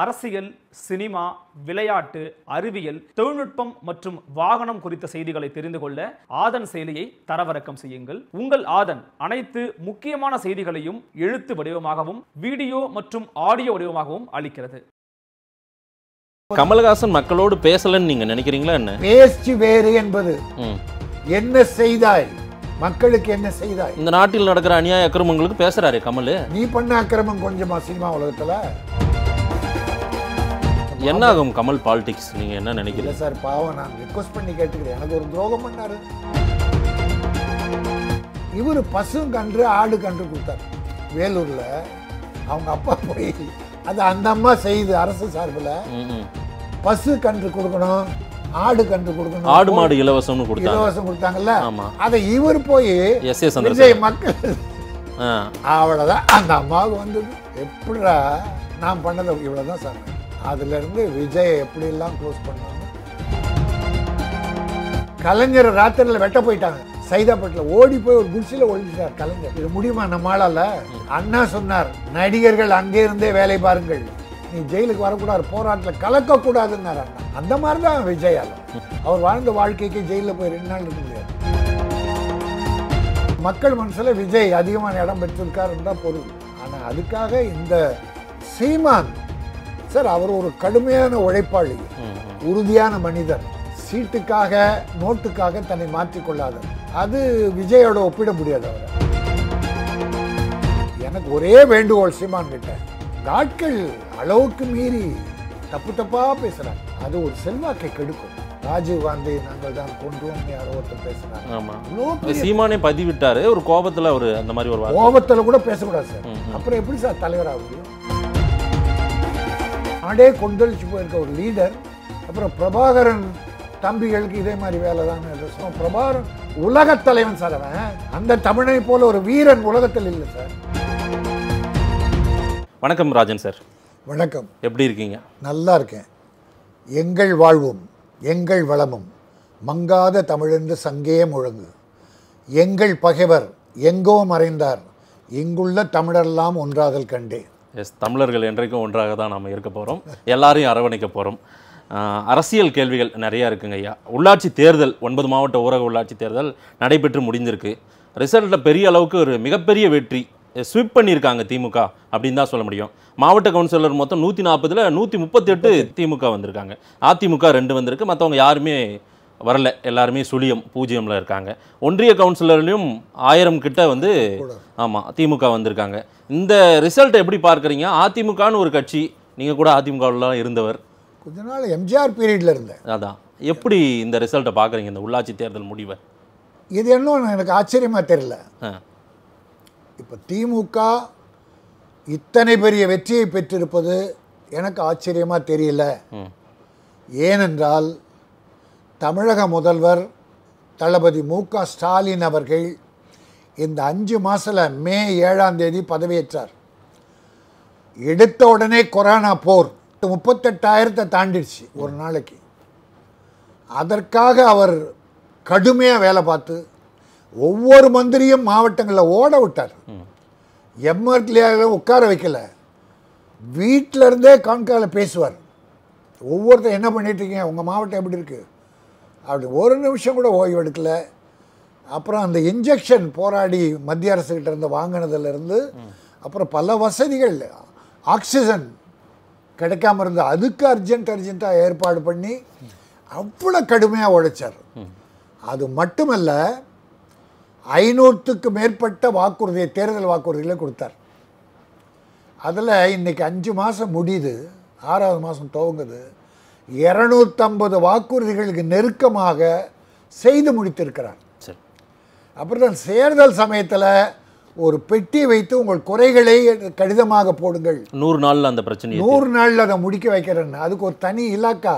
அரசியல் சினிமா விளையாட்டு அறிவியல் தொழில்நுட்பம் மற்றும் வாகனம் குறித்த செய்திகளை தெரிந்து கொள்ள ஆதன் செயலியை தரவிறக்கம் செய்யுங்கள் உங்கள் ஆதன் அனைத்து முக்கியமான செய்திகளையும் எழுத்து வடிவமாகவும் வீடியோ மற்றும் ஆடியோ வடிவமாகவும் அளிக்கிறது கமல்ஹாசன் மக்களோடு பேசலன்னு நீங்க நினைக்கிறீங்களா என்ன பேச்சு வேறு என்பது என்ன செய்தாய் மக்களுக்கு என்ன செய்தாய் இந்த நாட்டில் நடக்கிற அநியாய அக்கிரமங்களுக்கு பேசுறாரு கமல் நீ பண்ண அக்கிரமம் கொஞ்சமா சினிமா உலகத்துல என்ன ஆகும் கமல் பாலிடிக்ஸ் நீங்கள் என்ன நினைக்கிறீங்க சார் பாவம் நான் ரிக்வஸ்ட் பண்ணி கேட்டுக்கிறேன் எனக்கு ஒரு துரோகம் பண்ணாரு இவர் பசும் கன்று ஆடு கன்று கொடுத்தார் வேலூரில் அவங்க அப்பா போய் அது அந்த அம்மா செய்து அரசு சார்பில் பசு கன்று கொடுக்கணும் ஆடு கன்று கொடுக்கணும் ஆடு மாடு இலவசம்னு இலவசம் கொடுத்தாங்கல்ல அதை இவர் போய் மக்கள் அவ்வளோதான் அந்த அம்மாவுக்கு வந்தது எப்படா நான் பண்ணதை இவ்வளோதான் சார் அதுலேருந்து விஜய் எப்படிலாம் க்ளோஸ் பண்ணாங்க கலைஞர் ராத்திரியில் வெட்ட போயிட்டாங்க சைதாப்பேட்டில் ஓடி போய் ஒரு குடிசையில் ஒழிஞ்சிட்டார் கலைஞர் இது முடியுமா நம்மளால அண்ணா சொன்னார் நடிகர்கள் அங்கே இருந்தே வேலை பாருங்கள் நீ ஜெயிலுக்கு வரக்கூடாது போராட்டத்தில் கலக்கக்கூடாதுன்னார் அண்ணா அந்த மாதிரி தான் விஜயால் அவர் வாழ்ந்த வாழ்க்கைக்கு ஜெயிலில் போய் ரெண்டு நாள் இருக்க முடியாது மக்கள் மனசில் விஜய் அதிகமான இடம் பெற்றிருக்காருன்னு தான் பொருள் ஆனால் அதுக்காக இந்த சீமான் சார் அவர் ஒரு கடுமையான உழைப்பாளி உறுதியான மனிதர் சீட்டுக்காக நோட்டுக்காக தன்னை மாற்றிக்கொள்ளாதவர் அது விஜயோட ஒப்பிட முடியாது அவர் எனக்கு ஒரே வேண்டுகோள் சீமான் கிட்ட நாட்கள் அளவுக்கு மீறி தப்பு தப்பா பேசுறாங்க அது ஒரு செல்வாக்கை கெடுக்கும் ராஜீவ் காந்தி நாங்கள் தான் கொண்டுவோம் யாரோ ஒருத்தர் பேசுறாங்க சீமானே பதிவிட்டாரு ஒரு கோபத்துல ஒரு அந்த மாதிரி ஒரு கோபத்துல கூட பேசக்கூடாது சார் அப்புறம் எப்படி சார் தலைவராக முடியும் அடே கொந்தளிச்சு போயிருக்க ஒரு லீடர் அப்புறம் பிரபாகரன் தம்பிகளுக்கு இதே மாதிரி வேலை தான் பிரபாகரன் உலக தலைவன் சார் அவன் அந்த தமிழை போல ஒரு வீரன் உலகத்தில் இல்லை சார் வணக்கம் ராஜன் சார் வணக்கம் எப்படி இருக்கீங்க நல்லா இருக்கேன் எங்கள் வாழ்வும் எங்கள் வளமும் மங்காத தமிழென்று சங்கே முழங்கு எங்கள் பகைவர் எங்கோ மறைந்தார் இங்குள்ள தமிழெல்லாம் ஒன்றாதல் கண்டேன் எஸ் தமிழர்கள் என்றைக்கும் ஒன்றாக தான் நாம் இருக்க போகிறோம் எல்லாரையும் அரவணைக்க போகிறோம் அரசியல் கேள்விகள் நிறையா இருக்குங்க ஐயா உள்ளாட்சி தேர்தல் ஒன்பது மாவட்ட ஊரக உள்ளாட்சி தேர்தல் நடைபெற்று முடிஞ்சிருக்கு ரிசல்ட்டில் பெரிய அளவுக்கு ஒரு மிகப்பெரிய வெற்றி ஸ்விப் பண்ணியிருக்காங்க திமுக அப்படின்னு தான் சொல்ல முடியும் மாவட்ட கவுன்சிலர் மொத்தம் நூற்றி நாற்பதில் நூற்றி முப்பத்தெட்டு திமுக வந்திருக்காங்க அதிமுக ரெண்டு வந்திருக்கு மற்றவங்க யாருமே வரல எல்லாருமே சுழியம் பூஜ்ஜியமில் இருக்காங்க ஒன்றிய கவுன்சிலர்லேயும் ஆயிரம் கிட்ட வந்து ஆமாம் திமுக வந்திருக்காங்க இந்த ரிசல்ட் எப்படி பார்க்குறீங்க அதிமுகன்னு ஒரு கட்சி நீங்கள் கூட அதிமுகவிலாம் இருந்தவர் கொஞ்ச நாள் எம்ஜிஆர் பீரியடில் இருந்தேன் அதான் எப்படி இந்த ரிசல்ட்டை பார்க்குறீங்க இந்த உள்ளாட்சி தேர்தல் முடிவை இது என்ன எனக்கு ஆச்சரியமாக தெரியல இப்போ திமுக இத்தனை பெரிய வெற்றியை பெற்றிருப்பது எனக்கு ஆச்சரியமாக தெரியல ஏனென்றால் தமிழக முதல்வர் தளபதி மு க ஸ்டாலின் அவர்கள் இந்த அஞ்சு மாதத்தில் மே ஏழாம் தேதி பதவியேற்றார் எடுத்த உடனே கொரோனா போர் முப்பத்தெட்டாயிரத்தை தாண்டிடுச்சு ஒரு நாளைக்கு அதற்காக அவர் கடுமையாக வேலை பார்த்து ஒவ்வொரு மந்திரியும் மாவட்டங்களில் ஓட விட்டார் எம்எல்ஏ உட்கார வைக்கல வீட்டிலருந்தே கான்காவில் பேசுவார் ஒவ்வொருத்தர் என்ன பண்ணிட்டு இருக்கீங்க உங்கள் மாவட்டம் எப்படி இருக்குது அப்படி ஒரு நிமிஷம் கூட ஓய்வு எடுக்கல அப்புறம் அந்த இன்ஜெக்ஷன் போராடி மத்திய அரசுக்கிட்ட இருந்து வாங்கினதுலேருந்து அப்புறம் பல வசதிகள் ஆக்சிஜன் கிடைக்காம இருந்து அதுக்கு அர்ஜென்ட் அர்ஜென்ட்டாக ஏற்பாடு பண்ணி அவ்வளோ கடுமையாக உழைச்சார் அது மட்டுமல்ல ஐநூற்றுக்கு மேற்பட்ட வாக்குறுதியை தேர்தல் வாக்குறுதிகளை கொடுத்தார் அதில் இன்றைக்கி அஞ்சு மாதம் முடியுது ஆறாவது மாதம் துவங்குது இரநூத்தம்பது வாக்குறுதிகளுக்கு நெருக்கமாக செய்து முடித்திருக்கிறார் அப்புறம் தான் சேர்தல் சமயத்தில் ஒரு பெட்டி வைத்து உங்கள் குறைகளை கடிதமாக போடுங்கள் நூறு நாளில் அந்த பிரச்சனை நூறு நாளில் அதை முடிக்க வைக்கிறேன்னு அதுக்கு ஒரு தனி இலாக்கா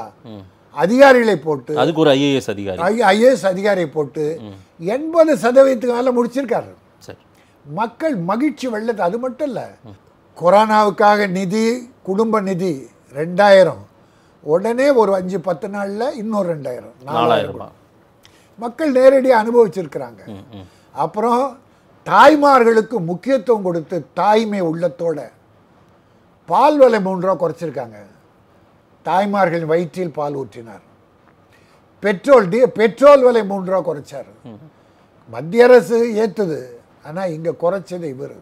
அதிகாரிகளை போட்டு அதுக்கு ஒரு ஐஏஎஸ் அதிகாரி ஐஏஎஸ் அதிகாரியை போட்டு எண்பது சதவீதத்துக்கு மேலே முடிச்சிருக்காரு மக்கள் மகிழ்ச்சி வெள்ளது அது மட்டும் இல்லை கொரோனாவுக்காக நிதி குடும்ப நிதி ரெண்டாயிரம் உடனே ஒரு அஞ்சு பத்து நாளில் இன்னொரு ரெண்டாயிரம் நாலாயிரம் மக்கள் நேரடியாக அனுபவிச்சிருக்கிறாங்க அப்புறம் தாய்மார்களுக்கு முக்கியத்துவம் கொடுத்து தாய்மை உள்ளத்தோட பால் விலை மூன்று ரூபா குறைச்சிருக்காங்க தாய்மார்களின் வயிற்றில் பால் ஊற்றினார் பெட்ரோல் டி பெட்ரோல் விலை மூன்று ரூபா குறைச்சார் மத்திய அரசு ஏற்றுது ஆனால் இங்கே குறைச்சது இவர்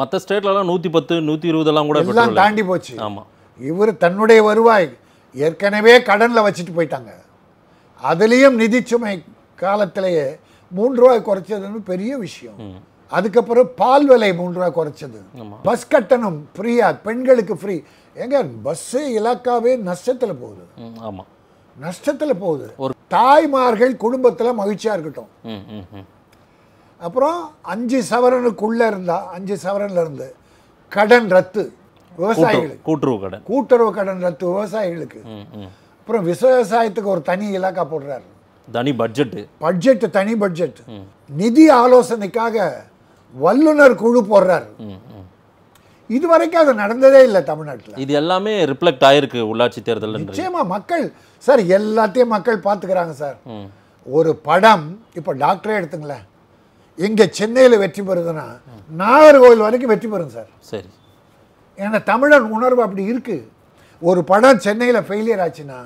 மற்ற ஸ்டேட்லலாம் நூற்றி பத்து நூற்றி இருபதெல்லாம் கூட எல்லாம் தாண்டி போச்சு ஆமாம் இவர் தன்னுடைய வருவாய் ஏற்கனவே கடனில் வச்சுட்டு போயிட்டாங்க அதுலேயும் நிதிச்சுமை காலத்திலேயே மூன்று ரூபாய் குறைச்சதுன்னு பெரிய விஷயம் அதுக்கப்புறம் பால் விலை மூன்று ரூபாய் குறைச்சது பஸ் கட்டணம் ஃப்ரீயாக பெண்களுக்கு ஃப்ரீ எங்க பஸ்ஸு இலாக்காவே நஷ்டத்தில் போகுது ஆமாம் நஷ்டத்தில் போகுது ஒரு தாய்மார்கள் குடும்பத்தில் மகிழ்ச்சியாக இருக்கட்டும் அப்புறம் அஞ்சு சவரனுக்குள்ளே இருந்தால் அஞ்சு சவரன்லேருந்து கடன் ரத்து விவசாயிகளுக்கு கூட்டுறவு கடன் கூட்டுறவு கடன் ரத்து விவசாயிகளுக்கு அப்புறம் விவசாயத்துக்கு ஒரு தனி இலாக்கா போடுறாரு தனி பட்ஜெட் பட்ஜெட் தனி பட்ஜெட் நிதி ஆலோசனைக்காக வல்லுநர் குழு போடுறாரு இது வரைக்கும் அது நடந்ததே இல்லை தமிழ்நாட்டில் இது எல்லாமே ரிஃப்ளெக்ட் ஆயிருக்கு உள்ளாட்சி தேர்தல் நிச்சயமா மக்கள் சார் எல்லாத்தையும் மக்கள் பார்த்துக்கிறாங்க சார் ஒரு படம் இப்போ டாக்டரே எடுத்துங்களேன் இங்கே சென்னையில் வெற்றி பெறுதுன்னா நாகர்கோவில் வரைக்கும் வெற்றி பெறும் சார் சரி ஏன்னா தமிழர் உணர்வு அப்படி இருக்குது ஒரு படம் சென்னையில் ஃபெயிலியர் ஆச்சுன்னா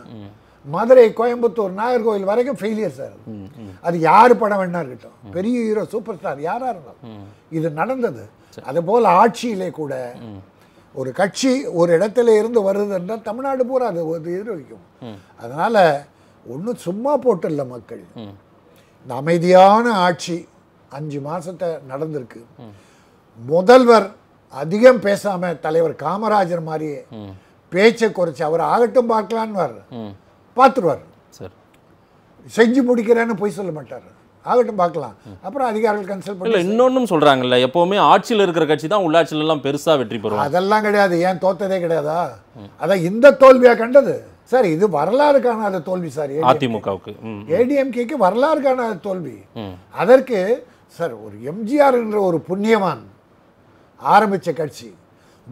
மதுரை கோயம்புத்தூர் நாகர்கோவில் வரைக்கும் ஃபெயிலியர் சார் அது யார் படம் வேணா இருக்கட்டும் பெரிய ஹீரோ சூப்பர் ஸ்டார் யாராக இருந்தாலும் இது நடந்தது அதுபோல் ஆட்சியிலே கூட ஒரு கட்சி ஒரு இடத்துல இருந்து வருது என்றால் தமிழ்நாடு பூரா அது ஒரு எதிர்வைக்கும் அதனால் ஒன்றும் சும்மா போட்டில்ல மக்கள் இந்த அமைதியான ஆட்சி அஞ்சு மாதத்தை நடந்திருக்கு முதல்வர் அதிகம் பேசாம தலைவர் காமராஜர் மாதிரி பேச்சை குறைச்சி அவர் ஆகட்டும் பார்க்கலான்னு பார்த்துருவார் செஞ்சு முடிக்கிறேன்னு போய் சொல்ல மாட்டார் ஆகட்டும் பார்க்கலாம் அப்புறம் அதிகாரிகள் கன்சல்ட் பண்ணி இன்னொன்னும் சொல்றாங்கல்ல எப்பவுமே ஆட்சியில் இருக்கிற கட்சி தான் உள்ளாட்சியில எல்லாம் பெருசா வெற்றி பெறும் அதெல்லாம் கிடையாது ஏன் தோத்ததே கிடையாதா அதான் இந்த தோல்வியா கண்டது சார் இது வரலாறு காணாத தோல்வி சார் அதிமுகவுக்கு ஏடிஎம்கேக்கு வரலாறு காணாத தோல்வி அதற்கு சார் ஒரு எம்ஜிஆர் என்ற ஒரு புண்ணியவான் ஆரம்பித்த கட்சி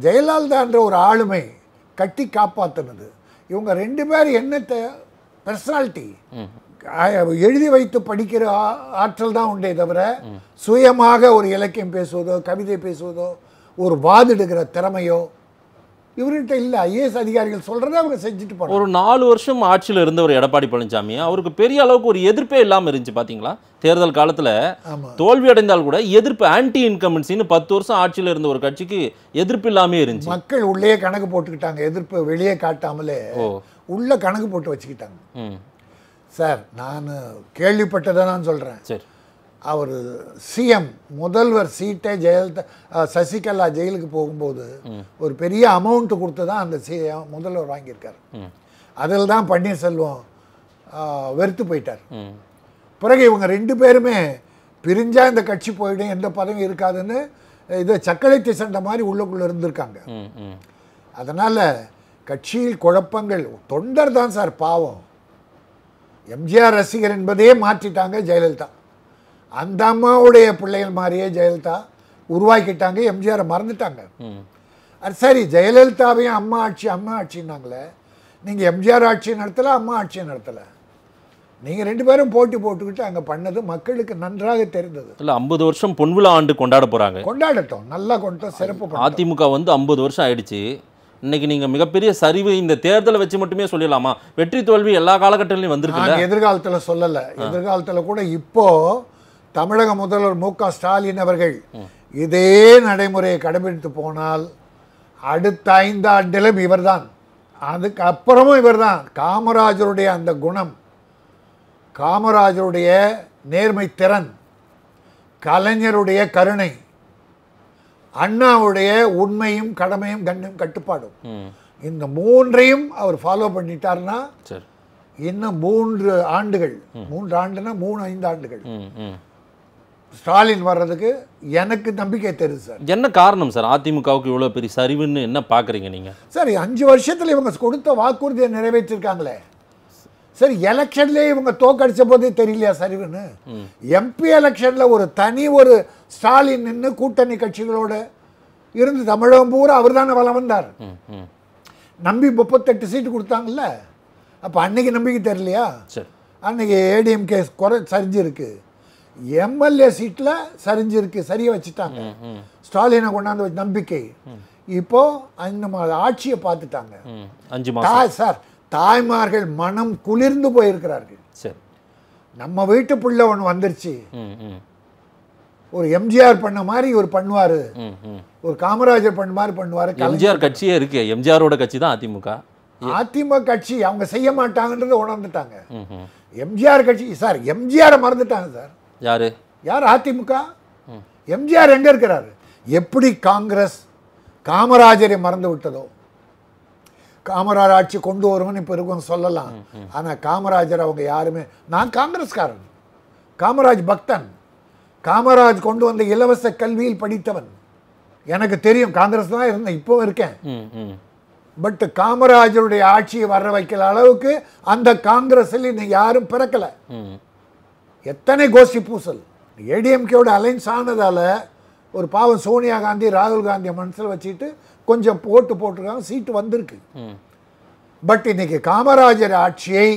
ஜெயலலிதான்ற ஒரு ஆளுமை கட்டி காப்பாற்றினது இவங்க ரெண்டு பேர் என்னத்தை பர்சனாலிட்டி எழுதி வைத்து படிக்கிற ஆற்றல் தான் உண்டே தவிர சுயமாக ஒரு இலக்கியம் பேசுவதோ கவிதை பேசுவதோ ஒரு வாதிடுகிற திறமையோ இவர்கிட்ட இல்லை ஐஏஎஸ் அதிகாரிகள் சொல்கிறத அவங்க செஞ்சுட்டு போகிற ஒரு நாலு வருஷம் ஆட்சியில் இருந்த ஒரு எடப்பாடி பழனிசாமி அவருக்கு பெரிய அளவுக்கு ஒரு எதிர்ப்பே இல்லாமல் இருந்துச்சு பார்த்தீங்களா தேர்தல் காலத்தில் தோல்வி அடைந்தால் கூட எதிர்ப்பு ஆன்டி இன்கமன்சின்னு பத்து வருஷம் ஆட்சியில் இருந்த ஒரு கட்சிக்கு எதிர்ப்பு இல்லாமே இருந்துச்சு மக்கள் உள்ளே கணக்கு போட்டுக்கிட்டாங்க எதிர்ப்பு வெளியே காட்டாமலே உள்ள கணக்கு போட்டு வச்சுக்கிட்டாங்க சார் நான் கேள்விப்பட்டதை நான் சொல்கிறேன் சரி அவர் சிஎம் முதல்வர் சீட்டை ஜெயலலிதா சசிகலா ஜெயிலுக்கு போகும்போது ஒரு பெரிய அமௌண்ட்டு கொடுத்து தான் அந்த சிஎம் முதல்வர் வாங்கியிருக்கார் அதில் தான் பன்னீர்செல்வம் வெறுத்து போயிட்டார் பிறகு இவங்க ரெண்டு பேருமே பிரிஞ்சால் இந்த கட்சி போயிடும் எந்த பதவியும் இருக்காதுன்னு இதை சக்களத்தி சண்டை மாதிரி உள்ளுக்குள்ளே இருந்திருக்காங்க அதனால் கட்சியில் குழப்பங்கள் தொண்டர் தான் சார் பாவம் எம்ஜிஆர் ரசிகர் என்பதையே மாற்றிட்டாங்க ஜெயலலிதா அந்த அம்மாவுடைய பிள்ளைகள் மாதிரியே ஜெயலலிதா உருவாக்கிட்டாங்க எம்ஜிஆரை மறந்துட்டாங்க அது சரி ஜெயலலிதாவையும் அம்மா ஆட்சி அம்மா ஆட்சின்னாங்களே நீங்கள் எம்ஜிஆர் ஆட்சி நடத்தலை அம்மா ஆட்சி நடத்தலை நீங்கள் ரெண்டு பேரும் போட்டி போட்டுக்கிட்டு அங்கே பண்ணது மக்களுக்கு நன்றாக தெரிந்தது இல்லை ஐம்பது வருஷம் பொன்விழா ஆண்டு கொண்டாட போகிறாங்க கொண்டாடட்டும் நல்லா கொண்டோம் சிறப்பு அதிமுக வந்து ஐம்பது வருஷம் ஆயிடுச்சு இன்னைக்கு நீங்கள் மிகப்பெரிய சரிவு இந்த தேர்தலை வச்சு மட்டுமே சொல்லிடலாமா வெற்றி தோல்வி எல்லா காலகட்டங்களையும் வந்திருக்கு எதிர்காலத்தில் சொல்லலை எதிர்காலத்தில் கூட இப்போது தமிழக முதல்வர் மு க ஸ்டாலின் அவர்கள் இதே நடைமுறையை கடைபிடித்து போனால் அடுத்த ஐந்து ஆண்டிலும் இவர் தான் அதுக்கு அப்புறமும் இவர் தான் காமராஜருடைய அந்த குணம் காமராஜருடைய நேர்மை திறன் கலைஞருடைய கருணை அண்ணாவுடைய உண்மையும் கடமையும் கண்ணும் கட்டுப்பாடும் இந்த மூன்றையும் அவர் ஃபாலோ பண்ணிட்டார்னா இன்னும் மூன்று ஆண்டுகள் மூன்று ஆண்டுனா மூணு ஐந்து ஆண்டுகள் ஸ்டாலின் வர்றதுக்கு எனக்கு நம்பிக்கை தெரியுது சார் என்ன காரணம் சார் அதிமுகவுக்கு இவ்வளோ பெரிய சரிவுன்னு என்ன பார்க்குறீங்க நீங்கள் சார் அஞ்சு வருஷத்தில் இவங்க கொடுத்த வாக்குறுதியை நிறைவேற்றிருக்காங்களே சார் எலெக்ஷன்லேயே இவங்க தோக்கடித்த போதே தெரியலையா சரிவுன்னு எம்பி எலெக்ஷனில் ஒரு தனி ஒரு ஸ்டாலின் நின்று கூட்டணி கட்சிகளோடு இருந்து தமிழகம் பூரா அவர் தானே வளம் வந்தார் நம்பி முப்பத்தெட்டு சீட்டு கொடுத்தாங்கல்ல அப்போ அன்னைக்கு நம்பிக்கை தெரியலையா அன்னைக்கு ஏடிஎம்கே குறை சரிஞ்சிருக்கு எம்எல்ஏ சீட்டில் சரிஞ்சிருக்கு சரியை வச்சுட்டாங்க ஸ்டாலினை கொண்டாந்து வச்சு நம்பிக்கை இப்போ அந்த ஆட்சியை பார்த்துட்டாங்க தாய் சார் தாய்மார்கள் மனம் குளிர்ந்து போயிருக்கிறார்கள் சரி நம்ம வீட்டு பிள்ளை ஒன்று வந்துருச்சு ஒரு எம்ஜிஆர் பண்ண மாதிரி இவர் பண்ணுவார் ஒரு காமராஜர் பண்ண மாதிரி பண்ணுவார் எம்ஜிஆர் கட்சியே இருக்கு எம்ஜிஆரோட கட்சி தான் அதிமுக அதிமுக கட்சி அவங்க செய்ய மாட்டாங்கன்றது உணர்ந்துட்டாங்க எம்ஜிஆர் கட்சி சார் எம்ஜிஆரை மறந்துட்டாங்க சார் யாரு யார் அதிமுக எம்ஜிஆர் எங்க இருக்கிறாரு எப்படி காங்கிரஸ் காமராஜரை மறந்து விட்டதோ காமராஜர் ஆட்சி கொண்டு வருவோம்னு இப்ப இருக்கும் சொல்லலாம் ஆனா காமராஜர் அவங்க யாருமே நான் காங்கிரஸ்காரன் காமராஜ் பக்தன் காமராஜ் கொண்டு வந்த இலவச கல்வியில் படித்தவன் எனக்கு தெரியும் காங்கிரஸ் தான் இருந்தேன் இப்போ இருக்கேன் பட் காமராஜருடைய ஆட்சியை வர வைக்கிற அளவுக்கு அந்த காங்கிரஸில் இன்னும் யாரும் பிறக்கலை எத்தனை கோஷ்டி பூசல் ஏடிஎம்கேவோட அலைன்ஸ் ஆனதால் ஒரு பாவம் சோனியா காந்தி ராகுல் காந்தியை மனசில் வச்சுட்டு கொஞ்சம் போட்டு போட்டிருக்காங்க சீட்டு வந்திருக்கு பட் இன்னைக்கு காமராஜர் ஆட்சியை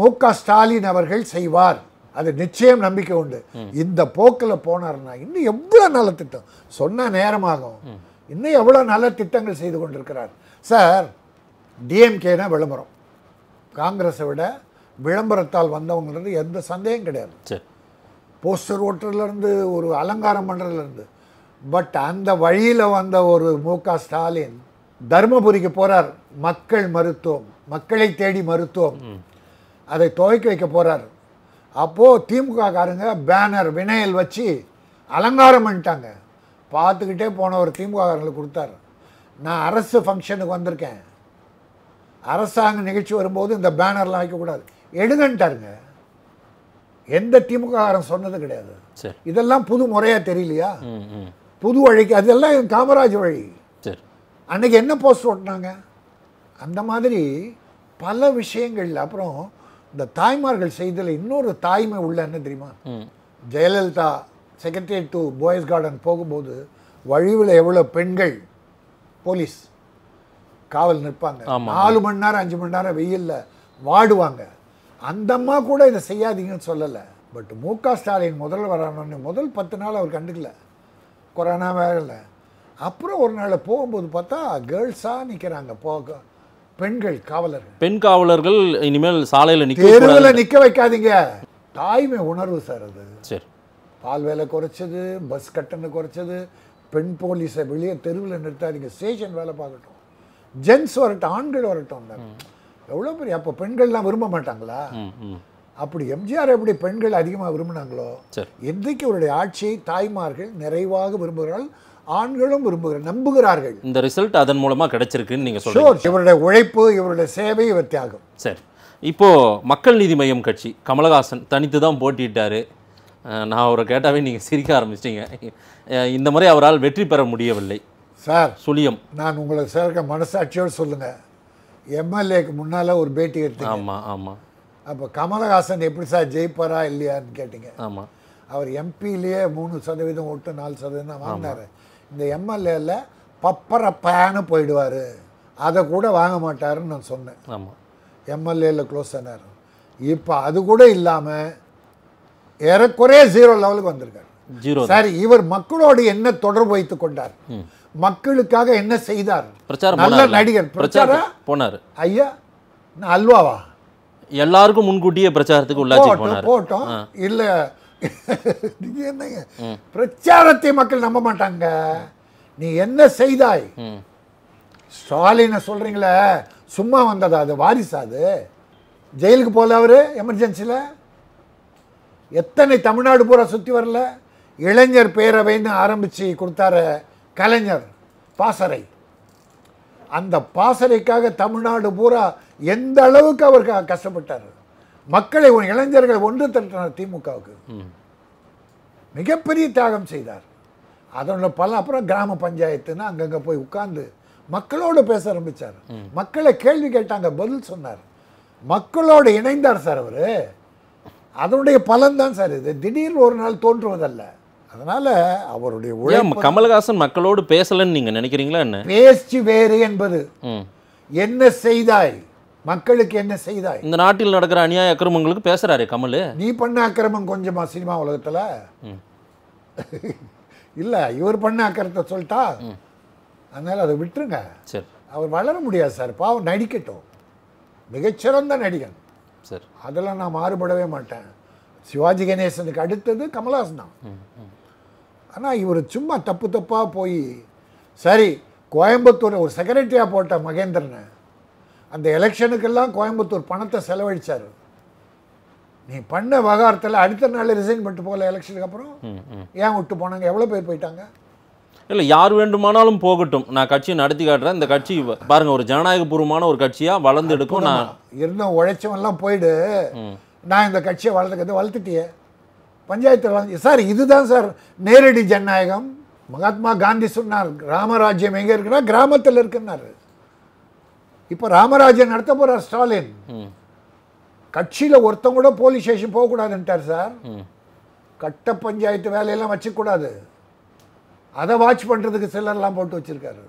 மு க ஸ்டாலின் அவர்கள் செய்வார் அது நிச்சயம் நம்பிக்கை உண்டு இந்த போக்கில் போனார்னா இன்னும் எவ்வளோ நல்ல திட்டம் சொன்னால் நேரமாகும் இன்னும் எவ்வளோ நல்ல திட்டங்கள் செய்து கொண்டிருக்கிறார் சார் டிஎம்கேனா விளம்பரம் காங்கிரஸை விட விளம்பரத்தால் வந்தவங்கிறது எந்த சந்தேகம் கிடையாது போஸ்டர் ஓட்டுறதுலேருந்து ஒரு அலங்காரம் பண்ணுறதுலேருந்து பட் அந்த வழியில் வந்த ஒரு மு க ஸ்டாலின் தருமபுரிக்கு போகிறார் மக்கள் மருத்துவம் மக்களை தேடி மருத்துவம் அதை துவக்கி வைக்க போகிறார் அப்போது திமுக காரங்க பேனர் வினையல் வச்சு அலங்காரம் பண்ணிட்டாங்க பார்த்துக்கிட்டே போன ஒரு திமுக காரங்களுக்கு கொடுத்தார் நான் அரசு ஃபங்க்ஷனுக்கு வந்திருக்கேன் அரசாங்க நிகழ்ச்சி வரும்போது இந்த பேனர்லாம் வைக்கக்கூடாது எடுங்கன்ட்டாருங்க எந்த திமுககாரன் சொன்னது கிடையாது இதெல்லாம் புது முறையா தெரியலையா புது வழிக்கு அதெல்லாம் காமராஜ் வழி அன்னைக்கு என்ன போஸ்ட் ஓட்டினாங்க அந்த மாதிரி பல விஷயங்கள் அப்புறம் இந்த தாய்மார்கள் செய்ததில் இன்னொரு தாய்மை உள்ள என்ன தெரியுமா ஜெயலலிதா செக்ரட்டரி டு பாய்ஸ் கார்டன் போகும்போது வழிவில் எவ்வளோ பெண்கள் போலீஸ் காவல் நிற்பாங்க நாலு மணி நேரம் அஞ்சு மணி நேரம் வெயிலில் வாடுவாங்க அந்த அம்மா கூட இதை செய்யாதீங்கன்னு சொல்லலை பட் மு க ஸ்டாலின் முதல் வரணும்னு முதல் பத்து நாள் அவர் கண்டுக்கல கொரோனா வேற இல்லை அப்புறம் ஒரு நாள் போகும்போது பார்த்தா கேர்ள்ஸாக நிற்கிறாங்க போக பெண்கள் காவலர்கள் பெண் காவலர்கள் இனிமேல் சாலையில் நிற்க தேர்வில் நிற்க வைக்காதீங்க தாய்மை உணர்வு சார் அது சரி பால் வேலை குறைச்சது பஸ் கட்டணம் குறைச்சது பெண் போலீஸை வெளியே தெருவில் நிறுத்தாதீங்க ஸ்டேஷன் வேலை பார்க்கட்டும் ஜென்ஸ் வரட்டும் ஆண்கள் வரட்டும் எவ்வளோ பெரிய அப்போ பெண்கள்லாம் விரும்ப மாட்டாங்களா அப்படி எம்ஜிஆர் எப்படி பெண்கள் அதிகமாக விரும்பினாங்களோ இன்றைக்கு அவருடைய ஆட்சியை தாய்மார்கள் நிறைவாக விரும்புகிறார்கள் ஆண்களும் விரும்புகிற நம்புகிறார்கள் இந்த ரிசல்ட் அதன் மூலமாக கிடைச்சிருக்குன்னு நீங்கள் சொல்லுவோம் இவருடைய உழைப்பு இவருடைய சேவை இவர் தியாகம் சரி இப்போது மக்கள் நீதி மையம் கட்சி கமலஹாசன் தனித்து தான் போட்டிட்டார் நான் அவரை கேட்டாவே நீங்கள் சிரிக்க ஆரம்பிச்சிட்டிங்க இந்த முறை அவரால் வெற்றி பெற முடியவில்லை சார் சுழியம் நான் உங்களை சேர்க்க மனசாட்சியோடு சொல்லுங்கள் எம்எல்ஏக்கு முன்னால் ஒரு பேட்டி எடுத்தீங்க ஆமாம் ஆமாம் அப்போ கமலஹாசன் எப்படி சார் ஜெயிப்பாரா இல்லையான்னு கேட்டீங்க ஆமாம் அவர் எம்பிலேயே மூணு சதவீதம் ஓட்டு நாலு சதவீதம் வாங்கினார் இந்த எம்எல்ஏல பப்பரப்பேன்னு போயிடுவார் அதை கூட வாங்க மாட்டாருன்னு நான் சொன்னேன் ஆமாம் எம்எல்ஏல க்ளோஸ் ஆனார் இப்போ அது கூட இல்லாமல் ஏறக்குறைய ஜீரோ லெவலுக்கு வந்திருக்காரு சார் இவர் மக்களோடு என்ன தொடர்பு வைத்து கொண்டார் மக்களுக்காக என்ன செய்தார் பிரச்சாரம் நல்ல நடிகர் பிரச்சாரம் போனார் ஐயா நான் அல்வாவா எல்லாருக்கும் முன்கூட்டியே பிரச்சாரத்துக்கு உள்ளாச்சு போட்டோம் இல்லை என்னங்க பிரச்சாரத்தை மக்கள் நம்ப மாட்டாங்க நீ என்ன செய்தாய் ஸ்டாலினை சொல்கிறீங்களே சும்மா வந்ததா அது வாரிசா அது ஜெயிலுக்கு போல அவர் எமர்ஜென்சியில் எத்தனை தமிழ்நாடு பூரா சுற்றி வரல இளைஞர் பேரவைன்னு ஆரம்பித்து கொடுத்தாரு கலைஞர் பாசறை அந்த பாசறைக்காக தமிழ்நாடு பூரா எந்த அளவுக்கு அவர் கஷ்டப்பட்டார் மக்களை இளைஞர்கள் ஒன்று திரட்டினார் திமுகவுக்கு மிகப்பெரிய தியாகம் செய்தார் அதனோட பல அப்புறம் கிராம பஞ்சாயத்துன்னு அங்கங்கே போய் உட்கார்ந்து மக்களோடு பேச ஆரம்பித்தார் மக்களை கேள்வி கேட்டாங்க பதில் சொன்னார் மக்களோடு இணைந்தார் சார் அவர் அதனுடைய பலன்தான் சார் இது திடீர்னு ஒரு நாள் தோன்றுவதல்ல அதனால் அவருடைய உழைப்பு கமல்ஹாசன் மக்களோடு பேசலன்னு நீங்கள் நினைக்கிறீங்களா என்ன பேச்சு வேறு என்பது என்ன செய்தாய் மக்களுக்கு என்ன செய்தாய் இந்த நாட்டில் நடக்கிற அநியாய அக்கிரமங்களுக்கு பேசுகிறாரு கமல் நீ பண்ண அக்கிரமம் கொஞ்சமா சினிமா உலகத்தில் இல்லை இவர் பண்ண அக்கிரத்தை சொல்லிட்டா அதனால் அதை விட்டுருங்க சரி அவர் வளர முடியாது சார் பாவம் நடிக்கட்டும் மிகச்சிறந்த நடிகன் சார் அதெல்லாம் நான் மாறுபடவே மாட்டேன் சிவாஜி கணேசனுக்கு அடுத்தது கமல்ஹாசன் தான் ஆனால் இவர் சும்மா தப்பு தப்பாக போய் சரி கோயம்புத்தூர் ஒரு செக்ரட்டரியாக போட்ட மகேந்திரனை அந்த எலெக்ஷனுக்கெல்லாம் கோயம்புத்தூர் பணத்தை செலவழித்தார் நீ பண்ண விவகாரத்தில் அடுத்த நாள் ரிசைன் பண்ணிட்டு போகல எலெக்ஷனுக்கு அப்புறம் ஏன் விட்டு போனாங்க எவ்வளோ பேர் போயிட்டாங்க இல்லை யார் வேண்டுமானாலும் போகட்டும் நான் கட்சியை நடத்தி காட்டுறேன் இந்த கட்சி பாருங்க ஒரு ஜனநாயகபூர்வமான ஒரு கட்சியாக வளர்ந்து எடுக்கும் நான் இருந்த உழைச்சவன்லாம் போயிடு நான் இந்த கட்சியை வளர்த்துக்கிறது வளர்த்துட்டியே பஞ்சாயத்தில் சார் இதுதான் சார் நேரடி ஜனநாயகம் மகாத்மா காந்தி சொன்னார் ராமராஜ்யம் எங்கே இருக்குன்னா கிராமத்தில் இருக்குன்னாரு இப்போ ராமராஜ்யம் நடத்த போகிறார் ஸ்டாலின் கட்சியில் ஒருத்தங்க கூட போலீஸ் ஸ்டேஷன் போகக்கூடாதுன்ட்டார் சார் கட்ட பஞ்சாயத்து வேலையெல்லாம் வச்சுக்கூடாது அதை வாட்ச் பண்ணுறதுக்கு சிலர்லாம் போட்டு வச்சுருக்காரு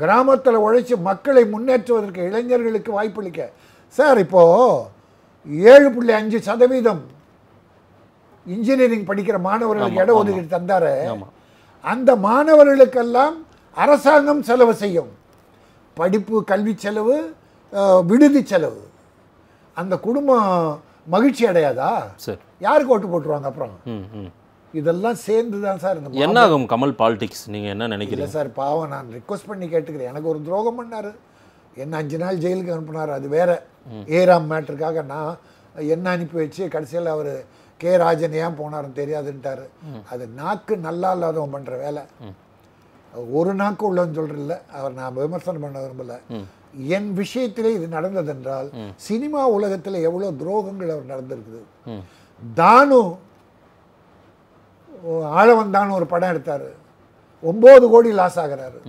கிராமத்தில் உழைச்சி மக்களை முன்னேற்றுவதற்கு இளைஞர்களுக்கு வாய்ப்பளிக்க சார் இப்போது ஏழு புள்ளி அஞ்சு சதவீதம் இன்ஜினியரிங் படிக்கிற மாணவர்களுக்கு இட ஒதுக்கீடு தந்தார் அந்த மாணவர்களுக்கெல்லாம் அரசாங்கம் செலவு செய்யும் படிப்பு கல்வி செலவு விடுதி செலவு அந்த குடும்பம் மகிழ்ச்சி அடையாதா யாருக்கு ஓட்டு போட்டுருவாங்க அப்புறம் இதெல்லாம் சேர்ந்து தான் சார் என்ன ஆகும் கமல் பாலிடிக்ஸ் நீங்கள் என்ன நினைக்கிறீங்க சார் பாவம் நான் ரிக்வஸ்ட் பண்ணி கேட்டுக்கிறேன் எனக்கு ஒரு துரோகம் பண்ணார் என்ன அஞ்சு நாள் ஜெயிலுக்கு அனுப்புனார் அது வேற ஏராம் மேட்டருக்காக நான் என்ன அனுப்பி வச்சு கடைசியில் அவர் கே ராஜன் ஏன் போனார்னு தெரியாதுன்ட்டாரு அது நாக்கு நல்லா இல்லாதவன் பண்ணுற வேலை ஒரு நாக்கு உள்ளன்னு சொல்கிறதில்ல அவர் நான் விமர்சனம் பண்ண விரும்பல என் விஷயத்திலே இது நடந்ததென்றால் சினிமா உலகத்தில் எவ்வளோ துரோகங்கள் அவர் நடந்திருக்குது தானு ஆழவந்தான்னு ஒரு படம் எடுத்தார் ஒம்பது கோடி லாஸ் ஆகிறாரு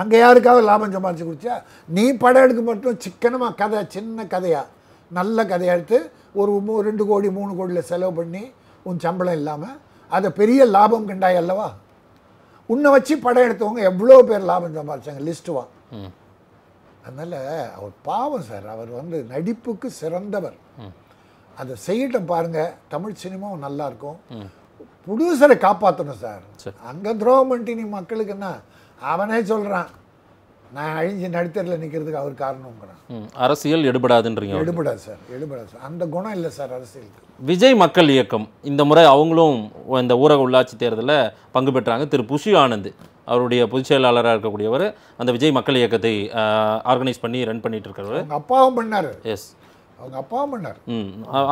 அங்கே யாருக்காவது லாபம் சம்பாதிச்சு குடிச்சா நீ படம் எடுக்க மட்டும் சிக்கனமாக கதை சின்ன கதையாக நல்ல கதையாக எடுத்து ஒரு ரெண்டு கோடி மூணு கோடியில் செலவு பண்ணி உன் சம்பளம் இல்லாமல் அதை பெரிய லாபம் கண்டாய் அல்லவா உன்னை வச்சு படம் எடுத்தவங்க எவ்வளோ பேர் லாபம் சம்பாதிச்சாங்க லிஸ்ட்டு வா அதனால் அவர் பாவம் சார் அவர் வந்து நடிப்புக்கு சிறந்தவர் அதை செய்யட்டும் பாருங்க தமிழ் சினிமாவும் நல்லாயிருக்கும் ப்ரொடியூசரை காப்பாற்றணும் சார் அங்கே துரோகம் பண்ணிட்டு நீ மக்களுக்குன்னா அவனே சொல்கிறான் நான் அழிஞ்சு நடுத்தரில் நிற்கிறதுக்கு அவர் காரணங்கிறேன் அரசியல் எடுபடாதுன்றீங்க எடுபடாது சார் எடுபடாது சார் அந்த குணம் இல்லை சார் அரசியலுக்கு விஜய் மக்கள் இயக்கம் இந்த முறை அவங்களும் இந்த ஊரக உள்ளாட்சி தேர்தலில் பங்கு பெற்றாங்க திரு புஷி ஆனந்த் அவருடைய பொதுச் செயலாளராக இருக்கக்கூடியவர் அந்த விஜய் மக்கள் இயக்கத்தை ஆர்கனைஸ் பண்ணி ரன் பண்ணிட்டு இருக்கிறவர் அப்பாவும் பண்ணார் எஸ் அவங்க அப்பாவும் பண்ணார்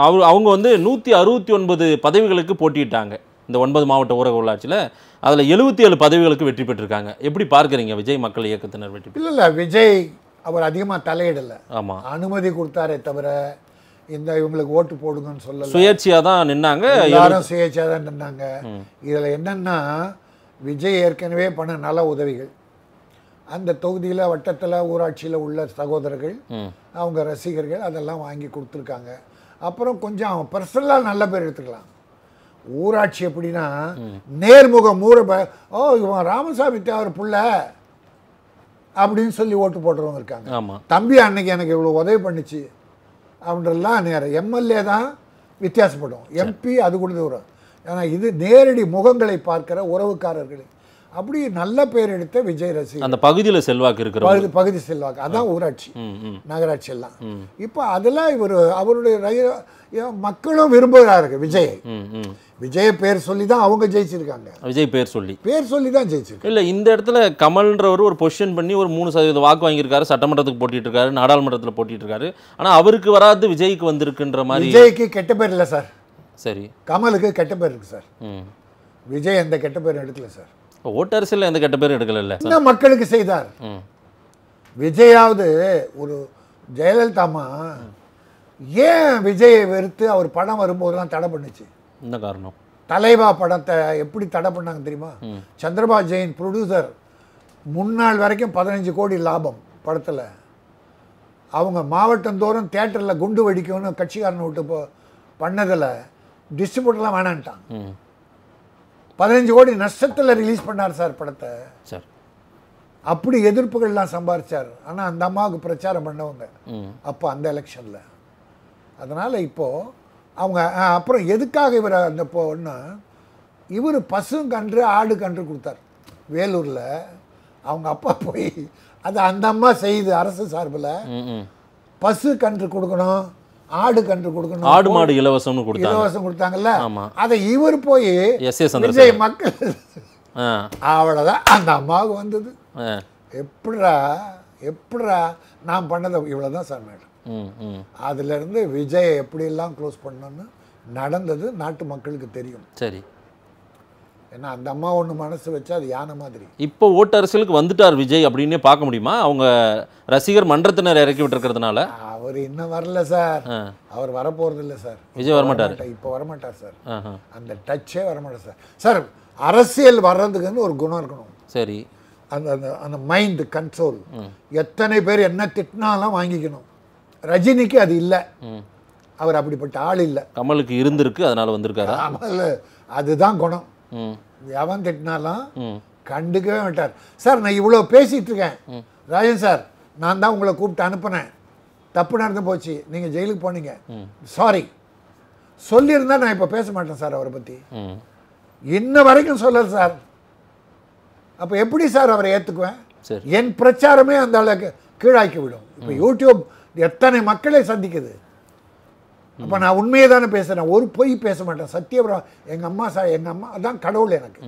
அவர் அவங்க வந்து நூற்றி அறுபத்தி ஒன்பது பதவிகளுக்கு போட்டியிட்டாங்க இந்த ஒன்பது மாவட்ட ஊரக உள்ளாட்சியில் அதில் எழுபத்தி ஏழு பதவிகளுக்கு வெற்றி பெற்றிருக்காங்க எப்படி பார்க்குறீங்க விஜய் மக்கள் இயக்கத்தினர் வெற்றி இல்லை இல்லை விஜய் அவர் அதிகமாக தலையிடலை ஆமாம் அனுமதி கொடுத்தாரே தவிர இந்த இவங்களுக்கு ஓட்டு போடுங்கன்னு சொல்ல சுயேட்சியாக தான் நின்னாங்க யாரும் சுயேட்சியாக தான் நின்னாங்க இதில் என்னென்னா விஜய் ஏற்கனவே பண்ண நல உதவிகள் அந்த தொகுதியில் வட்டத்தில் ஊராட்சியில் உள்ள சகோதரர்கள் அவங்க ரசிகர்கள் அதெல்லாம் வாங்கி கொடுத்துருக்காங்க அப்புறம் கொஞ்சம் அவன் பர்சனலாக நல்ல பேர் எடுத்துக்கலாம் ஊராட்சி எப்படின்னா நேர்முக மூர ஓ இவன் ராமசாமி தேவர் புள்ள அப்படின்னு சொல்லி ஓட்டு போடுறவங்க இருக்காங்க தம்பி அன்னைக்கு எனக்கு இவ்வளோ உதவி பண்ணிச்சு அப்படின்றதுலாம் நேரம் எம்எல்ஏ தான் வித்தியாசப்படும் எம்பி அது கூட தூரம் ஏன்னா இது நேரடி முகங்களை பார்க்கிற உறவுக்காரர்களே அப்படி நல்ல பேர் எடுத்த விஜய் ரசி அந்த பகுதியில் செல்வாக்கு இருக்கிற பகுதி பகுதி செல்வாக்கு அதான் ஊராட்சி நகராட்சி எல்லாம் இப்போ அதெல்லாம் இவர் அவருடைய மக்களும் விரும்புகிறார்கள் விஜயை விஜய பேர் சொல்லி தான் அவங்க ஜெயிச்சிருக்காங்க விஜய் பேர் சொல்லி பேர் சொல்லி தான் ஜெயிச்சிருக்காங்க இல்லை இந்த இடத்துல கமல்ன்றவர் ஒரு பொசிஷன் பண்ணி ஒரு மூணு சதவீத வாக்கு வாங்கியிருக்காரு சட்டமன்றத்துக்கு போட்டிட்டு இருக்காரு நாடாளுமன்றத்தில் போட்டிட்டு இருக்காரு ஆனால் அவருக்கு வராது விஜய்க்கு வந்திருக்குன்ற மாதிரி விஜய்க்கு கெட்ட பேர் இல்லை சார் சரி கமலுக்கு கெட்ட பேர் இருக்கு சார் விஜய் எந்த கெட்ட பேர் எடுக்கல சார் ஓட்டரசில் எந்த கெட்ட பேர் எடுக்கல இல்லை மக்களுக்கு செய்தார் விஜயாவது ஒரு ஜெயலலிதாமா ஏன் விஜயை வெறுத்து அவர் படம் வரும்போதெல்லாம் தடை பண்ணுச்சு என்ன காரணம் தலைவா படத்தை எப்படி தடை பண்ணாங்க தெரியுமா சந்திரபா ஜெயின் ப்ரொடியூசர் முன்னாள் வரைக்கும் பதினஞ்சு கோடி லாபம் படத்தில் அவங்க மாவட்டந்தோறும் தேட்டரில் குண்டு வெடிக்கணும்னு கட்சிக்காரனை விட்டு போ பண்ணதில் டிஸ்ட்ரிபியூட்டர்லாம் வேணான்ட்டான் பதினஞ்சு கோடி நஷ்டத்தில் ரிலீஸ் பண்ணார் சார் படத்தை சார் அப்படி எதிர்ப்புகள்லாம் சம்பாரிச்சார் ஆனால் அந்த அம்மாவுக்கு பிரச்சாரம் பண்ணவங்க அப்போ அந்த எலெக்ஷனில் அதனால் இப்போது அவங்க அப்புறம் எதுக்காக இவர் அந்த போன்னா இவர் பசும் கன்று ஆடு கன்று கொடுத்தார் வேலூரில் அவங்க அப்பா போய் அது அந்த அம்மா செய்யுது அரசு சார்பில் பசு கன்று கொடுக்கணும் ஆடு கன்று கொடுக்கணும் ஆடு மாடு இலவசம்னு கொடுத்தாங்க இலவசம் கொடுத்தாங்கல்ல அதை இவர் போய் விஜய் மக்கள் அவ்வளோதான் அந்த அம்மாவுக்கு வந்தது எப்படா எப்படா நான் பண்ணதை இவ்வளோ தான் சார் மேடம் அதுலேருந்து விஜயை எப்படியெல்லாம் க்ளோஸ் பண்ணணும்னு நடந்தது நாட்டு மக்களுக்கு தெரியும் சரி ஏன்னா அந்த அம்மா ஒன்று மனசு வச்சா அது யானை மாதிரி இப்போ ஓட்டு அரசியலுக்கு வந்துட்டார் விஜய் அப்படின்னு பார்க்க முடியுமா அவங்க ரசிகர் மன்றத்தினர் இறக்கி விட்டுருக்கிறதுனால அவர் இன்னும் வரல சார் அவர் வரப்போறது இல்லை சார் விஜய் வரமாட்டார் இப்போ வரமாட்டார் சார் அந்த டச்சே வரமாட்டார் சார் சார் அரசியல் வர்றதுக்குன்னு ஒரு குணம் இருக்கணும் சரி அந்த அந்த அந்த மைண்டு கண்ட்ரோல் எத்தனை பேர் என்ன திட்டினாலும் வாங்கிக்கணும் ரஜினிக்கு அது இல்லை அவர் அப்படிப்பட்ட ஆள் இல்லை கமலுக்கு இருந்திருக்கு அதனால் வந்திருக்காரு கமல் அதுதான் குணம் எவன் திட்டினாலும் கண்டுக்கவே மாட்டார் சார் நான் இவ்வளோ பேசிகிட்டு இருக்கேன் ராஜன் சார் நான் தான் உங்களை கூப்பிட்டு அனுப்புனேன் தப்பு நடந்து போச்சு நீங்கள் ஜெயிலுக்கு போனீங்க சாரி சொல்லியிருந்தா நான் இப்போ பேச மாட்டேன் சார் அவரை பற்றி இன்ன வரைக்கும் சொல்லலை சார் அப்போ எப்படி சார் அவரை ஏற்றுக்குவேன் என் பிரச்சாரமே அந்த அளவுக்கு கீழாக்கி விடும் இப்போ யூடியூப் எத்தனை மக்களை சந்திக்குது அப்போ நான் உண்மையை தானே பேசுகிறேன் ஒரு பொய் பேச மாட்டேன் சத்தியபுரம் எங்கள் அம்மா சார் எங்கள் அம்மா அதான் கடவுள் எனக்கு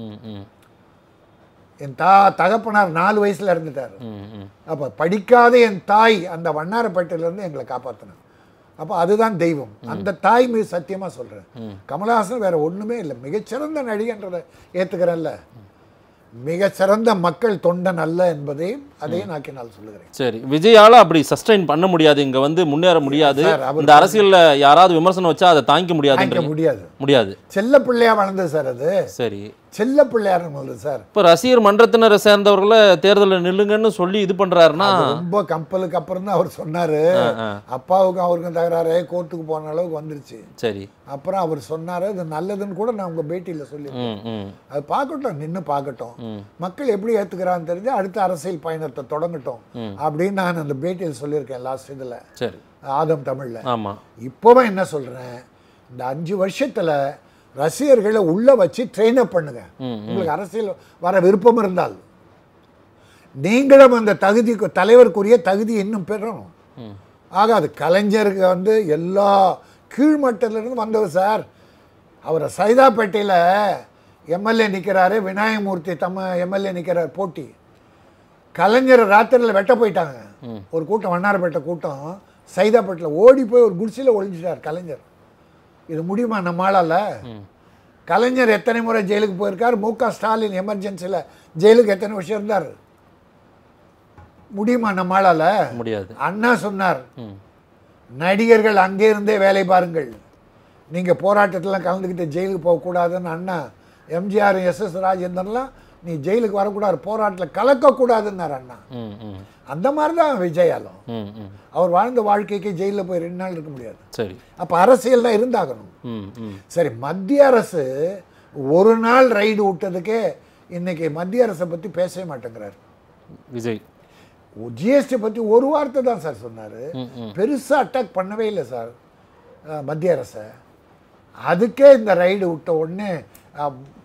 என் தா தகப்பனார் நாலு வயசில் இருந்துட்டார் அப்போ படிக்காத என் தாய் அந்த வண்ணாரப்பேட்டையிலேருந்து எங்களை காப்பாற்றினார் அப்போ அதுதான் தெய்வம் அந்த தாய் மீது சத்தியமாக சொல்கிறேன் கமலஹாசன் வேறு ஒன்றுமே இல்லை மிகச்சிறந்த நடிகன்றதை ஏற்றுக்கிறேன்ல மிகச்சிறந்த மக்கள் தொண்டன் அல்ல என்பதையும் அதையும் நான் என்னால் சொல்லுகிறேன் சரி விஜயால அப்படி சஸ்டைன் பண்ண முடியாது இங்க வந்து முன்னேற முடியாது இந்த அரசியலில் யாராவது விமர்சனம் வச்சா அதை தாங்கிக்க முடியாது முடியாது முடியாது செல்ல பிள்ளையா வளர்ந்தது சார் அது சரி செல்ல பிள்ளையார் முதல்ல சார் இப்ப ரசிகர் மன்றத்தினரை சேர்ந்தவர்களை தேர்தலில் நில்லுங்கன்னு சொல்லி இது பண்றாருன்னா ரொம்ப கம்பலுக்கு அப்புறம் தான் அவர் சொன்னாரு அப்பாவுக்கும் அவருக்கும் தகராறு கோர்ட்டுக்கு போன அளவுக்கு வந்துருச்சு சரி அப்புறம் அவர் சொன்னார் இது நல்லதுன்னு கூட நான் உங்க பேட்டியில சொல்லி அது பார்க்கட்டும் நின்று பார்க்கட்டும் மக்கள் எப்படி ஏற்றுக்கிறான்னு தெரிஞ்சு அடுத்த அரசியல் பயணம் பயணத்தை தொடங்கட்டும் அப்படின்னு நான் அந்த பேட்டியில் சொல்லியிருக்கேன் லாஸ்ட் இதில் ஆதம் தமிழில் ஆமாம் இப்போவும் என்ன சொல்கிறேன் இந்த அஞ்சு வருஷத்தில் ரசிகர்களை உள்ளே வச்சு ட்ரெயின் அப் பண்ணுங்க உங்களுக்கு அரசியல் வர விருப்பம் இருந்தால் நீங்களும் அந்த தகுதி தலைவருக்குரிய தகுதி இன்னும் பெறணும் அது கலைஞருக்கு வந்து எல்லா கீழ்மட்டத்திலிருந்து வந்தவர் சார் அவரை சைதாப்பேட்டையில் எம்எல்ஏ நிற்கிறாரு விநாயகமூர்த்தி தம்ம எம்எல்ஏ நிற்கிறார் போட்டி கலைஞர் ராத்திரியில் வெட்ட போயிட்டாங்க ஒரு கூட்டம் வண்ணாரப்பேட்டை கூட்டம் சைதாப்பேட்டில் ஓடி போய் ஒரு குடிசையில் ஒழிஞ்சிட்டார் கலைஞர் இது முடியுமா நம்ம ஆளால் கலைஞர் எத்தனை முறை ஜெயிலுக்கு போயிருக்கார் மு க ஸ்டாலின் எமர்ஜென்சியில் ஜெயிலுக்கு எத்தனை வருஷம் இருந்தார் முடியுமா நம்ம ஆளால் முடியாது அண்ணா சொன்னார் நடிகர்கள் அங்கே இருந்தே வேலை பாருங்கள் நீங்கள் போராட்டத்திலாம் கலந்துக்கிட்டு ஜெயிலுக்கு போகக்கூடாதுன்னு அண்ணா எம்ஜிஆர் எஸ் எஸ் ராஜேந்திரன்லாம் நீ ஜெயிலுக்கு வரக்கூடாது போராட்டத்தில் கலக்கக்கூடாதுன்னார் அண்ணா அந்த மாதிரி தான் விஜயாலும் அவர் வாழ்ந்த வாழ்க்கைக்கு ஜெயிலில் போய் ரெண்டு நாள் இருக்க முடியாது சரி அப்போ அரசியல் தான் இருந்தாகணும் சரி மத்திய அரசு ஒரு நாள் ரைடு விட்டதுக்கே இன்னைக்கு மத்திய அரசை பற்றி பேசவே மாட்டேங்கிறார் விஜய் ஜிஎஸ்டி பற்றி ஒரு வார்த்தை தான் சார் சொன்னார் பெருசாக அட்டாக் பண்ணவே இல்லை சார் மத்திய அரசை அதுக்கே இந்த ரைடு விட்ட உடனே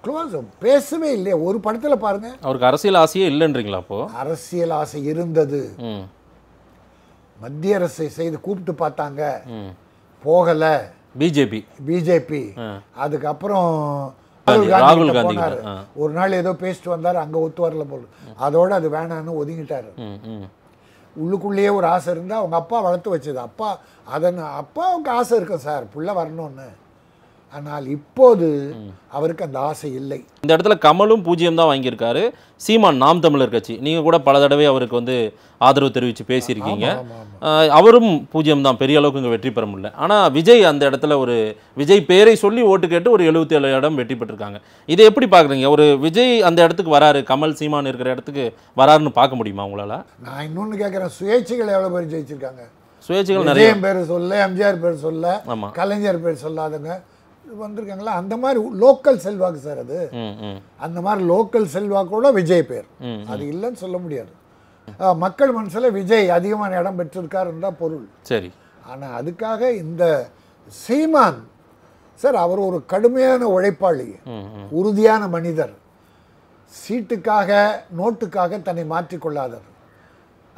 க்ளோஸ் பேசவே இல்லையே ஒரு படத்தில் பாருங்க அவருக்கு அரசியல் ஆசையே இல்லைன்றீங்களா அப்போ அரசியல் ஆசை இருந்தது மத்திய அரசை செய்து கூப்பிட்டு பார்த்தாங்க போகலை பிஜேபி பிஜேபி அதுக்கப்புறம் ராகுல் காந்தி ஒரு நாள் ஏதோ பேசிட்டு வந்தார் அங்க ஒத்து வரல போல அதோட அது வேணான்னு ஒதுங்கிட்டாரு உள்ளுக்குள்ளேயே ஒரு ஆசை இருந்தால் அவங்க அப்பா வளர்த்து வச்சது அப்பா அதன் அப்பா அவங்க ஆசை இருக்கும் சார் புள்ள வரணும்னு ஆனால் இப்போது அவருக்கு அந்த ஆசை இல்லை இந்த இடத்துல கமலும் பூஜ்ஜியம் தான் வாங்கியிருக்காரு சீமான் நாம் தமிழர் கட்சி நீங்கள் கூட பல தடவை அவருக்கு வந்து ஆதரவு தெரிவித்து பேசியிருக்கீங்க அவரும் பூஜ்ஜியம் தான் பெரிய அளவுக்கு இங்கே வெற்றி பெற முடியல ஆனால் விஜய் அந்த இடத்துல ஒரு விஜய் பேரை சொல்லி ஓட்டு கேட்டு ஒரு எழுபத்தி ஏழு இடம் வெற்றி பெற்றிருக்காங்க இதை எப்படி பார்க்குறீங்க ஒரு விஜய் அந்த இடத்துக்கு வராரு கமல் சீமான் இருக்கிற இடத்துக்கு வராருன்னு பார்க்க முடியுமா உங்களால் நான் இன்னொன்று கேட்குறேன் சுயேட்சைகள் எவ்வளோ பேர் ஜெயிச்சிருக்காங்க சுயேட்சைகள் நிறைய பேர் சொல்ல எம்ஜிஆர் பேர் சொல்ல கலைஞர் பேர் சொல்லாதங்க வந்திருக்காங்களா அந்த மாதிரி லோக்கல் செல்வாக்கு சார் அது அந்த மாதிரி லோக்கல் செல்வாக்கோட விஜய் பேர் அது இல்லைன்னு சொல்ல முடியாது மக்கள் மனசில் விஜய் அதிகமான இடம் பெற்றிருக்காருன்னு தான் பொருள் சரி ஆனால் அதுக்காக இந்த சீமான் சார் அவர் ஒரு கடுமையான உழைப்பாளி உறுதியான மனிதர் சீட்டுக்காக நோட்டுக்காக தன்னை மாற்றிக்கொள்ளாதவர்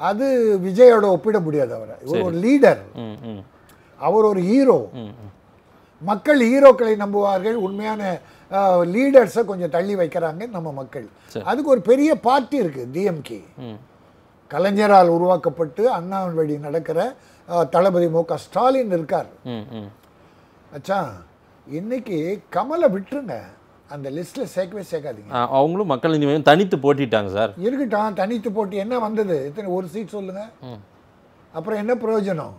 அது விஜயோட ஒப்பிட முடியாது அவரை இவர் ஒரு லீடர் அவர் ஒரு ஹீரோ மக்கள் ஹீரோக்களை நம்புவார்கள் உண்மையான லீடர்ஸை கொஞ்சம் தள்ளி வைக்கிறாங்க நம்ம மக்கள் அதுக்கு ஒரு பெரிய பார்ட்டி இருக்குது டிஎம்கே கலைஞரால் உருவாக்கப்பட்டு அண்ணாவின் வழி நடக்கிற தளபதி மு க ஸ்டாலின் இருக்கார் அச்சா இன்னைக்கு கமலை விட்டுருங்க அந்த லிஸ்ட்ல சேர்க்கவே சேர்க்காதீங்க அவங்களும் மக்கள் நீதி மையம் தனித்து போட்டிட்டாங்க சார் இருக்கட்டும் தனித்து போட்டி என்ன வந்தது இத்தனை ஒரு சீட் சொல்லுங்க அப்புறம் என்ன பிரயோஜனம்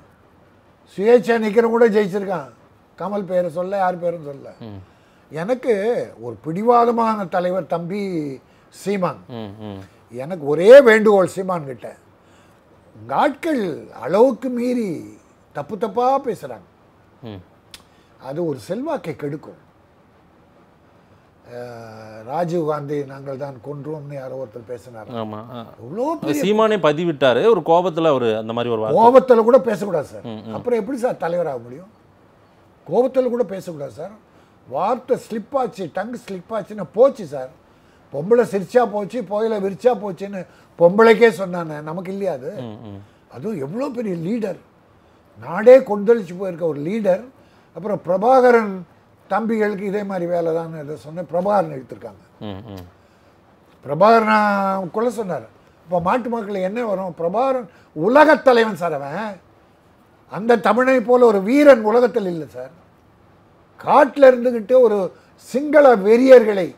சுயேட்சா நிற்கிறவங்க கூட ஜெயிச்சிருக்கான் கமல் பேர் சொல்ல யார் பேரும் சொல்ல எனக்கு ஒரு பிடிவாதமான தலைவர் தம்பி சீமான் எனக்கு ஒரே வேண்டுகோள் சீமான் கிட்ட ஆட்கள் அளவுக்கு மீறி தப்பு தப்பாக பேசுகிறாங்க அது ஒரு செல்வாக்கை கெடுக்கும் ராஜீவ்காந்தி நாங்கள் தான் கொன்றோம்னு யாரோ ஒருத்தர் பேசினார் சீமானே பதிவிட்டாரு ஒரு கோபத்தில் ஒரு அந்த மாதிரி ஒரு கோபத்தில் கூட பேசக்கூடாது சார் அப்புறம் எப்படி சார் தலைவராக முடியும் கோபத்தில் கூட பேசக்கூடாது சார் வார்த்தை ஸ்லிப் ஆச்சு டங்கு ஸ்லிப் ஆச்சுன்னு போச்சு சார் பொம்பளை சிரிச்சா போச்சு புயலை விரிச்சா போச்சுன்னு பொம்பளைக்கே சொன்னானே நமக்கு இல்லையா அது அதுவும் எவ்வளோ பெரிய லீடர் நாடே கொந்தளிச்சு போயிருக்க ஒரு லீடர் அப்புறம் பிரபாகரன் தம்பிகளுக்கு இதே மாதிரி வேலை தான் இதை சொன்னேன் பிரபாகரன் எடுத்திருக்காங்க பிரபாகரன் கூட சொன்னார் இப்போ மாட்டு மக்கள் என்ன வரும் பிரபாகரன் உலகத் தலைவன் சார் அவன் அந்த தமிழை போல் ஒரு வீரன் உலகத்தில் இல்லை சார் காட்டில் இருந்துக்கிட்டு ஒரு சிங்கள வெறியர்களை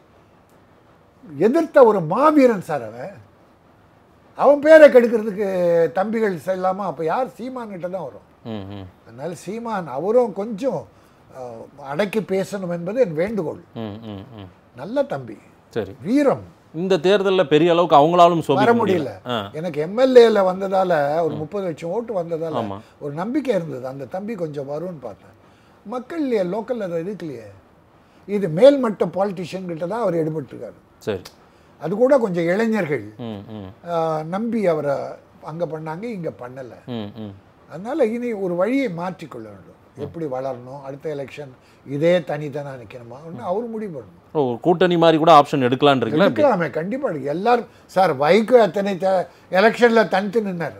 எதிர்த்த ஒரு மாவீரன் சார் அவன் அவன் பேரை கெடுக்கிறதுக்கு தம்பிகள் செல்லாமல் அப்போ யார் சீமான்கிட்ட தான் வரும் அதனால் சீமான் அவரும் கொஞ்சம் அடக்கி பேசணும் என்பது என் வேண்டுகோள் நல்ல தம்பி சரி வீரம் இந்த தேர்தலில் பெரிய அளவுக்கு அவங்களாலும் வர முடியல எனக்கு எம்எல்ஏல வந்ததால ஒரு முப்பது லட்சம் ஓட்டு வந்ததால ஒரு நம்பிக்கை இருந்தது அந்த தம்பி கொஞ்சம் வரும்னு பார்த்தேன் மக்கள் இல்லையே லோக்கல்ல அது இருக்கலையே இது மேல்மட்ட பாலிட்டிஷியன் கிட்ட தான் அவர் எடுபட்டிருக்காரு சரி அது கூட கொஞ்சம் இளைஞர்கள் நம்பி அவரை அங்க பண்ணாங்க இங்க பண்ணலை அதனால இனி ஒரு வழியை மாற்றிக்கொள்ள வேண்டும் எப்படி வளரணும் அடுத்த எலெக்ஷன் இதே தனித்தனா நிற்கணுமா அவர் முடிவு பண்ணணும் கூட்டணி மாதிரி கூட ஆப்ஷன் எடுக்கலான் இருக்குல்ல எடுக்கலாமே கண்டிப்பாக எடுக்க எல்லாரும் சார் வைகோ எத்தனை எலெக்ஷனில் தனித்து நின்னார்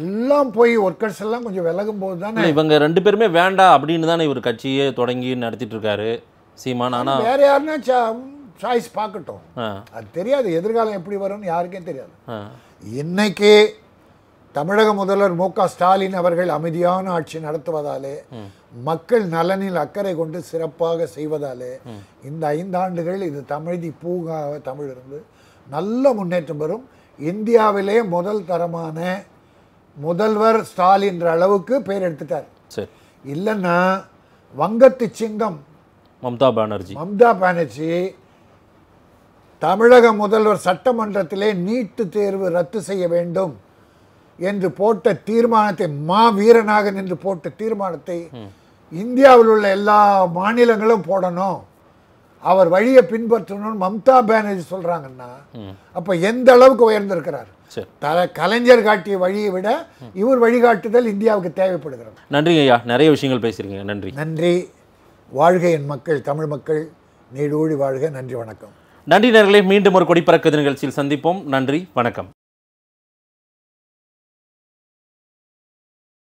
எல்லாம் போய் ஒர்க்கர்ஸ் எல்லாம் கொஞ்சம் விலகும் போது தானே இவங்க ரெண்டு பேருமே வேண்டாம் அப்படின்னு தானே இவர் கட்சியே தொடங்கி நடத்திட்டு இருக்காரு சீமான் ஆனால் வேற யாருன்னா சாய்ஸ் பார்க்கட்டும் அது தெரியாது எதிர்காலம் எப்படி வரும்னு யாருக்கே தெரியாது இன்னைக்கு தமிழக முதல்வர் மு க ஸ்டாலின் அவர்கள் அமைதியான ஆட்சி நடத்துவதாலே மக்கள் நலனில் அக்கறை கொண்டு சிறப்பாக செய்வதாலே இந்த ஐந்தாண்டுகள் இது தமிழி பூங்காக தமிழ் இருந்து நல்ல முன்னேற்றம் பெறும் இந்தியாவிலே முதல் தரமான முதல்வர் ஸ்டாலின்ற அளவுக்கு பேர் எடுத்துட்டார் இல்லைன்னா வங்கத்து சிங்கம் மம்தா பானர்ஜி மம்தா பானர்ஜி தமிழக முதல்வர் சட்டமன்றத்திலே நீட்டு தேர்வு ரத்து செய்ய வேண்டும் என்று போட்ட தீர்மானத்தை மா வீரனாக நின்று போட்ட தீர்மானத்தை இந்தியாவில் உள்ள எல்லா மாநிலங்களும் போடணும் அவர் வழியை பின்பற்றணும்னு மம்தா பானர்ஜி சொல்றாங்கன்னா அப்போ எந்த அளவுக்கு உயர்ந்திருக்கிறார் தல கலைஞர் காட்டிய வழியை விட இவர் வழிகாட்டுதல் இந்தியாவுக்கு தேவைப்படுகிறார் நன்றி ஐயா நிறைய விஷயங்கள் பேசியிருக்கீங்க நன்றி நன்றி வாழ்க என் மக்கள் தமிழ் மக்கள் நீடூழி வாழ்க நன்றி வணக்கம் நன்றி நேர்களை மீண்டும் ஒரு கொடிப்பறக்கு நிகழ்ச்சியில் சந்திப்போம் நன்றி வணக்கம்